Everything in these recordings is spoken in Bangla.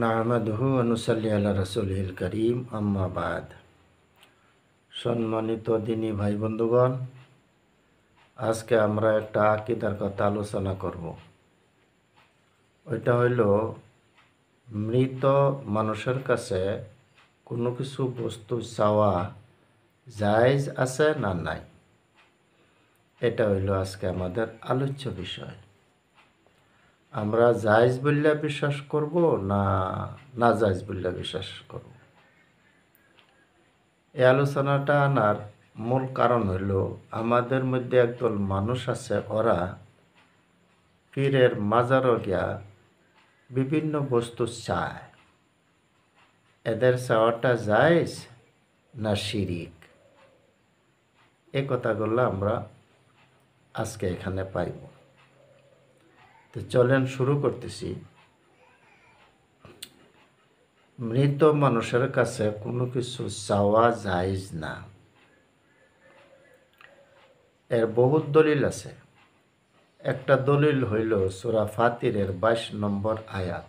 নাহমাদহু আনুসাল্লি আল্লাহ রসুলহিল করিম আম্মাবাদ সম্মানিত দিনী ভাই বন্ধুগণ আজকে আমরা একটা আকিদার কথা আলোচনা করব ওইটা হইল মৃত মানুষের কাছে কোনো কিছু বস্তু চাওয়া জায়জ আছে না নাই এটা হইল আজকে আমাদের আলোচ্য বিষয় আমরা জায়জ বললে বিশ্বাস করব না না জায়জ বললে বিশ্বাস করব এই আলোচনাটা আনার মূল কারণ হইল আমাদের মধ্যে একদল মানুষ আছে ওরা পীরের মাজার গিয়া বিভিন্ন বস্তু চায় এদের চাওয়াটা জায়জ না শিরিক এ কথাগুলো আমরা আজকে এখানে পাইব তো চলেন শুরু করতেছি মৃত মানুষের কাছে কোনো কিছু চাওয়া জায়জ না এর বহুত দলিল আছে একটা দলিল হইল সুরা ফাতিরের বাইশ নম্বর আয়াত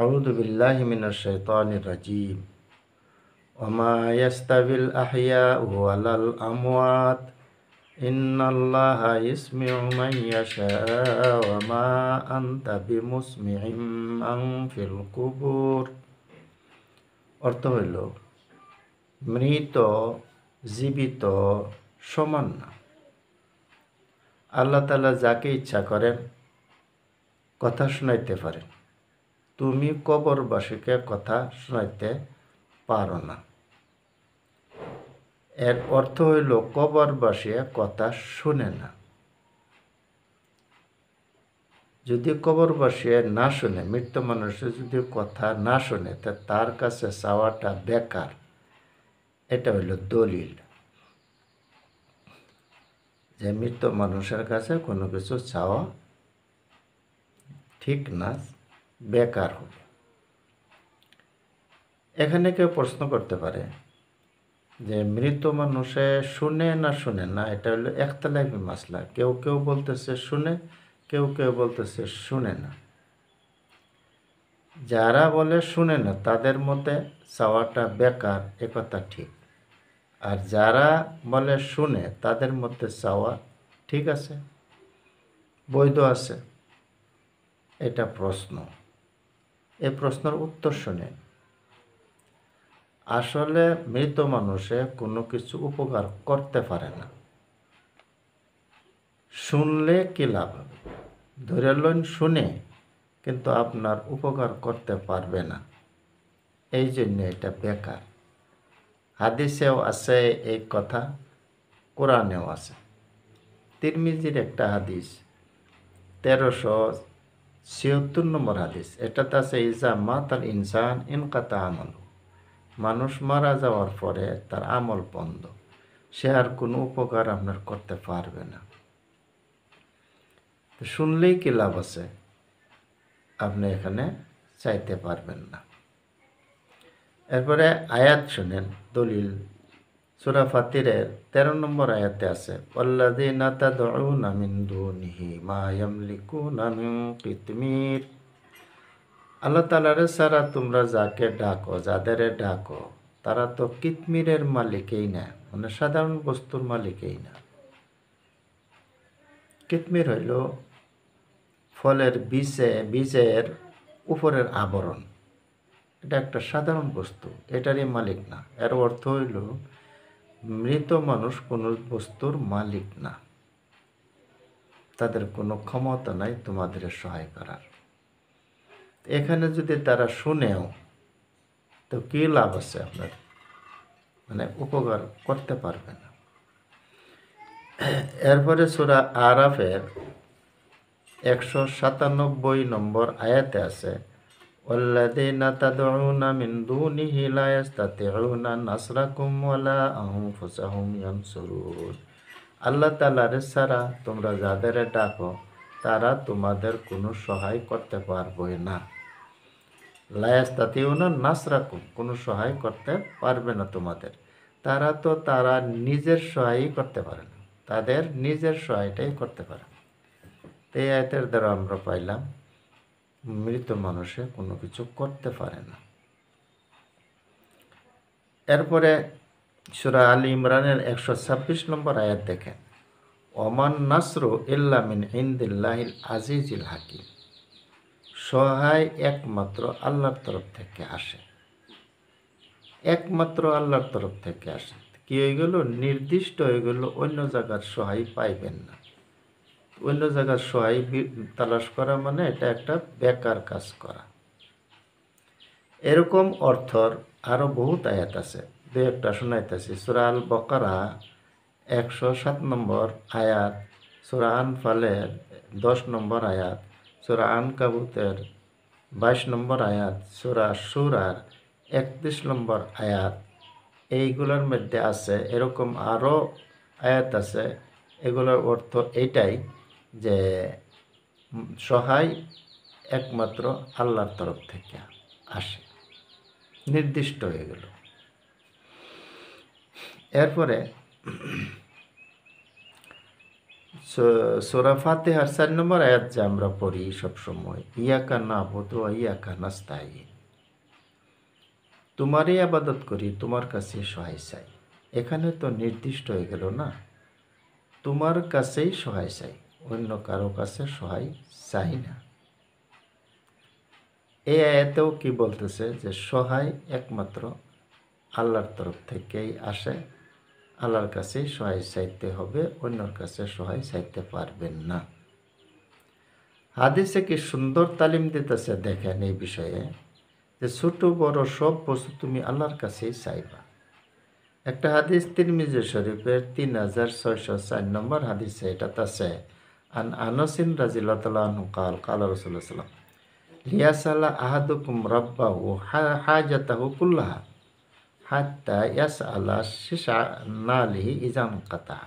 أعوذ بالله من الشيطان الرجيم وما يستوي الأحياء ولا الأموات إن الله يسمع من يشاء وما أنت بمسمع من في القبور অর্থ হইল মৃত জীবিত সমান না আল্লাহ তালা যাকে ইচ্ছা করেন কথা শুনাইতে পারেন তুমি কবরবাসীকে কথা শুনাইতে পারো না এর অর্থ হইল কবরবাসীরা কথা শুনে না যদি কবরবাসী না শুনে মৃত্যু মানুষের যদি কথা না শুনে তা তার কাছে চাওয়াটা বেকার এটা হইল দলিল যে মৃত মানুষের কাছে কোনো কিছু চাওয়া ঠিক না বেকার হবে এখানে কেউ প্রশ্ন করতে পারে যে মৃত মানুষে শুনে না শুনে না এটা হলো একতলাফি মাসলা কেউ কেউ বলতেছে শুনে কেউ কেউ বলতেছে শুনে না যারা বলে শুনে না তাদের মতে চাওয়াটা বেকার একথা ঠিক আর যারা বলে শুনে তাদের মধ্যে চাওয়া ঠিক আছে বৈধ আছে এটা প্রশ্ন এ প্রশ্নের উত্তর শুনেন আসলে মৃত মানুষে কোনো কিছু উপকার করতে পারে না শুনলে কি লাভ হবে ধরে লোন শুনে কিন্তু আপনার উপকার করতে পারবে না এই জন্য এটা বেকার হাদিসেও আছে এই কথা কোরআনেও আছে তিরমিজির একটা হাদিস তেরোশো ছিয়াত্তর নম্বর হাদিস এটাতে আছে ইজা মাতাল ইনসান ইনকাতা আমলু মানুষ মারা যাওয়ার পরে তার আমল বন্ধ সে আর কোনো উপকার আপনার করতে পারবে না শুনলেই কি লাভ আছে আপনি এখানে চাইতে পারবেন না এরপরে আয়াত শুনেন দলিল সুরা ফাতিরের তেরো নম্বর আয়াতে আছে পল্লাদি নাতা দড়ু নামিন নিহি মায়ামলিকু নামিন কিতমির আল্লাহ তালারে সারা তোমরা যাকে ডাকো যাদের ডাকো তারা তো কিতমিরের মালিকেই না মানে সাধারণ বস্তুর মালিকেই না কিতমির হইল ফলের বীজে বীজের উপরের আবরণ এটা একটা সাধারণ বস্তু এটারই মালিক না এর অর্থ হইল মৃত মানুষ কোনো বস্তুর মালিক না তাদের কোনো ক্ষমতা নাই তোমাদের সহায় করার এখানে যদি তারা শুনেও তো কী লাভ আছে আপনার মানে উপকার করতে পারবে না এরপরে সুরা আরাফের একশো সাতানব্বই নম্বর আয়াতে আছে আল্লাহ তালারে সারা তোমরা যাদের ডাকো তারা তোমাদের কোনো সহায় করতে পারবে না লায়াস্তাতিউনা নাসরাকুম কোনো সহায় করতে পারবে না তোমাদের তারা তো তারা নিজের সহায়ই করতে পারে না তাদের নিজের সহায়টাই করতে পারে তো এই আয়তের দ্বারা আমরা পাইলাম মৃত মানুষে কোনো কিছু করতে পারে না এরপরে সুরা আলী ইমরানের একশো ছাব্বিশ নম্বর আয়াত দেখেন অমান নাসর ইল্লামিন ইন্দিল্লাহিল আজিজিল হাকিম সহায় একমাত্র আল্লাহর তরফ থেকে আসে একমাত্র আল্লাহর তরফ থেকে আসে কি হয়ে নির্দিষ্ট হয়ে গেল অন্য জায়গার সহায় পাইবেন না অন্য জায়গার সহায় তালাশ করা মানে এটা একটা বেকার কাজ করা এরকম অর্থর আরও বহুত আয়াত আছে দু একটা শোনাইতেছি সুরাল বকারা একশো সাত নম্বর আয়াত সুরান ফালের দশ নম্বর আয়াত সুরান কাবুতের বাইশ নম্বর আয়াত সুরা সুরার একত্রিশ নম্বর আয়াত এইগুলোর মধ্যে আছে এরকম আরও আয়াত আছে এগুলোর অর্থ এইটাই যে সহায় একমাত্র আল্লাহর তরফ থেকে আসে নির্দিষ্ট হয়ে গেল এরপরে সোরা ফাতেহার চার নম্বর আয়াত যে আমরা পড়ি সবসময় ইয়াকা না বোধ ইয়াকা স্থায়ী তোমারই আবাদত করি তোমার কাছে সহায় চাই এখানে তো নির্দিষ্ট হয়ে গেল না তোমার কাছেই সহায় চাই অন্য কারো কাছে সহায় চাই না এই আয়াতেও কি বলতেছে যে সহায় একমাত্র আল্লাহর তরফ থেকেই আসে আল্লাহর কাছে সহায় চাইতে হবে অন্যর কাছে সহায় চাইতে পারবেন না হাদিসে কি সুন্দর তালিম দিতেছে দেখেন এই বিষয়ে যে ছোট বড় সব বস্তু তুমি আল্লাহর কাছেই চাইবা একটা হাদিস তিরমিজে শরীফের তিন হাজার ছয়শ চার নম্বর হাদিসে এটা তাছে আন আনসিন রাজিল্লা তালু কাল কাল রসুল্লাহ সাল্লাম আল্লাহ আহাদুকুম রব্বাহু হা হা জাতাহু কুল্লাহা হাত ইয়াস আলা না লিহি ইজান কাতা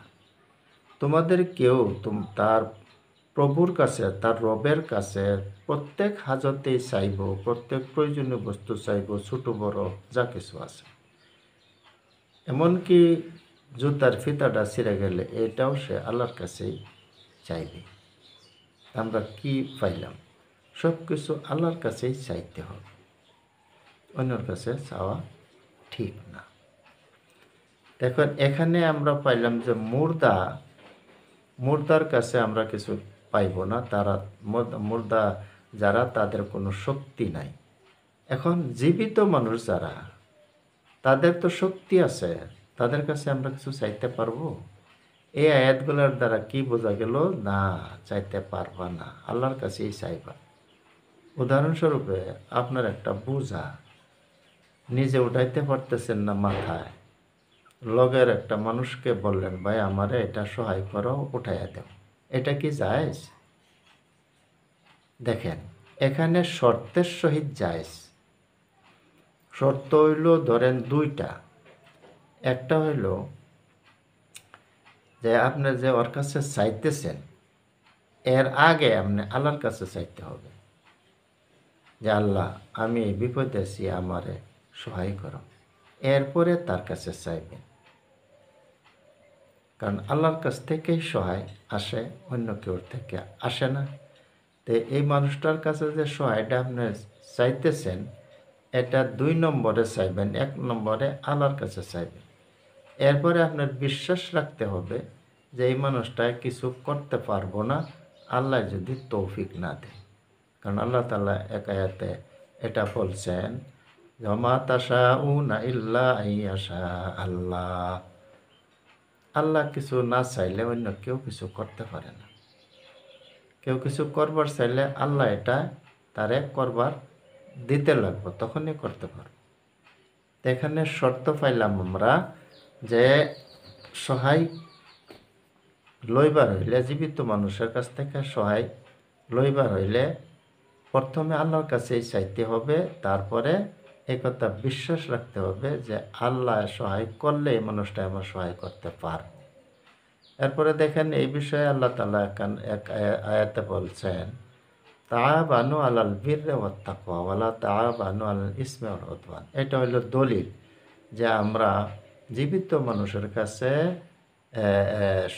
তোমাদের কেউ তুম তার প্রভুর কাছে তার রবের কাছে প্রত্যেক হাজতেই চাইব প্রত্যেক প্রয়োজনীয় বস্তু চাইব ছোট বড় যা কিছু আছে এমনকি জুতার ফিতাটা ছিঁড়ে গেলে এটাও সে আল্লাহর কাছেই চাইবে আমরা কি পাইলাম সব কিছু আল্লাহর কাছেই চাইতে হবে অন্যর কাছে চাওয়া ঠিক না দেখুন এখানে আমরা পাইলাম যে মুর্দা মুর্দার কাছে আমরা কিছু পাইব না তারা মুর্দা যারা তাদের কোনো শক্তি নাই এখন জীবিত মানুষ যারা তাদের তো শক্তি আছে তাদের কাছে আমরা কিছু চাইতে পারবো এই আয়াতগুলোর দ্বারা কি বোঝা গেল না চাইতে পারবা না আল্লাহর কাছেই চাইবা উদাহরণস্বরূপে আপনার একটা বোঝা নিজে উঠাইতে পারতেছেন না মাথায় লগের একটা মানুষকে বললেন ভাই আমারে এটা সহায় করো উঠাইয়া দেও এটা কি যায়জ দেখেন এখানে শর্তের সহিত যায়জ শর্ত হইল ধরেন দুইটা একটা হইল যে আপনি যে ওর কাছে চাইতেছেন এর আগে আপনি আল্লাহর কাছে চাইতে হবে যে আল্লাহ আমি বিপদে আছি আমারে সহায় করো এরপরে তার কাছে চাইবেন কারণ আল্লাহর কাছ থেকেই সহায় আসে অন্য কেউ থেকে আসে না তো এই মানুষটার কাছে যে সহায়টা আপনি চাইতেছেন এটা দুই নম্বরে চাইবেন এক নম্বরে আল্লাহর কাছে চাইবেন এরপরে আপনার বিশ্বাস রাখতে হবে যে এই মানুষটা কিছু করতে পারবো না আল্লাহ যদি তৌফিক না দেয় কারণ আল্লাহ তালা একায়াতে এটা বলছেন জমা তাসা আল্লাহ আল্লাহ কিছু না চাইলে অন্য কেউ কিছু করতে পারে না কেউ কিছু করবার চাইলে আল্লাহ এটা তারে করবার দিতে লাগবে তখনই করতে পারব এখানে শর্ত পাইলাম আমরা যে সহায় লইবার হইলে জীবিত মানুষের কাছ থেকে সহায় লইবার হইলে প্রথমে আল্লাহর কাছেই চাইতে হবে তারপরে কথা বিশ্বাস রাখতে হবে যে আল্লাহ সহায় করলে এই মানুষটা আমার সহায় করতে পারবে এরপরে দেখেন এই বিষয়ে আল্লাহ তালা এক আয়াতে বলছেন তা বানু আলাল বীরে তা বানু আল ইসমে উদ্বান এটা হইল দলিল যে আমরা জীবিত মানুষের কাছে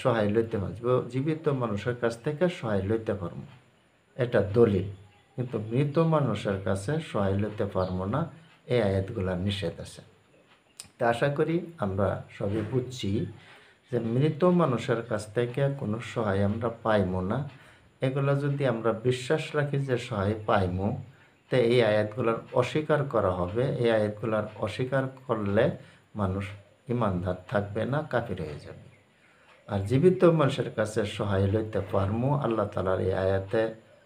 সহায় লইতে পারব জীবিত মানুষের কাছ থেকে সহায় লইতে পারবো এটা দলিল কিন্তু মৃত মানুষের কাছে সহায় লইতে পারবো না এই আয়াতগুলোর নিষেধ আছে তা আশা করি আমরা সবই বুঝছি যে মৃত মানুষের কাছ থেকে কোনো সহায় আমরা পাইমো না এগুলো যদি আমরা বিশ্বাস রাখি যে সহায় পাইমো তো এই আয়াতগুলোর অস্বীকার করা হবে এই আয়াতগুলোর অস্বীকার করলে মানুষ ইমানদার থাকবে না কাফির হয়ে যাবে আর জীবিত মানুষের কাছে সহায় লইতে পারমু আল্লাহ তালার এই আয়াতে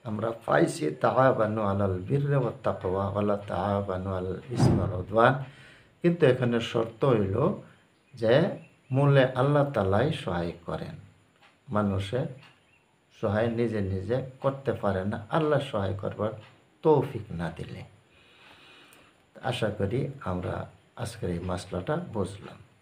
আমরা পাইছি বানু আলাল বীররে ও তাহা বানু তাহাবানু আল ইসমাল উদওয়ান কিন্তু এখানে শর্ত হইল যে মূলে আল্লাহ তালাই সহায় করেন মানুষে সহায় নিজে নিজে করতে পারে না আল্লাহ সহায় করবার তৌফিক না দিলে আশা করি আমরা আজকের এই মাসলাটা বুঝলাম